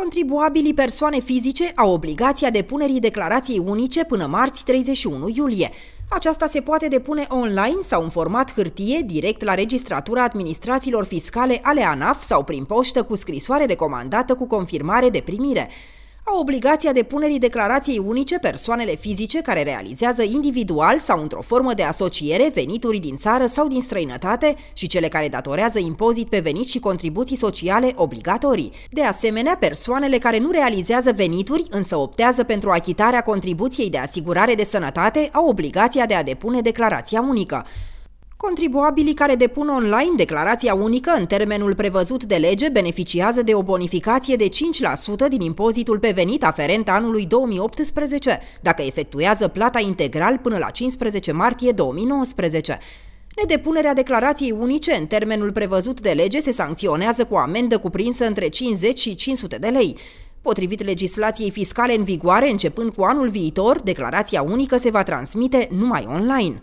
Contribuabilii persoane fizice au obligația depunerii declarației unice până marți 31 iulie. Aceasta se poate depune online sau în format hârtie, direct la registratura administrațiilor fiscale ale ANAF sau prin poștă cu scrisoare recomandată cu confirmare de primire au obligația depunerii declarației unice persoanele fizice care realizează individual sau într-o formă de asociere venituri din țară sau din străinătate și cele care datorează impozit pe venit și contribuții sociale obligatorii. De asemenea, persoanele care nu realizează venituri, însă optează pentru achitarea contribuției de asigurare de sănătate, au obligația de a depune declarația unică. Contribuabilii care depun online declarația unică în termenul prevăzut de lege beneficiază de o bonificație de 5% din impozitul pe venit aferent anului 2018, dacă efectuează plata integral până la 15 martie 2019. Nedepunerea declarației unice în termenul prevăzut de lege se sancționează cu o amendă cuprinsă între 50 și 500 de lei. Potrivit legislației fiscale în vigoare, începând cu anul viitor, declarația unică se va transmite numai online.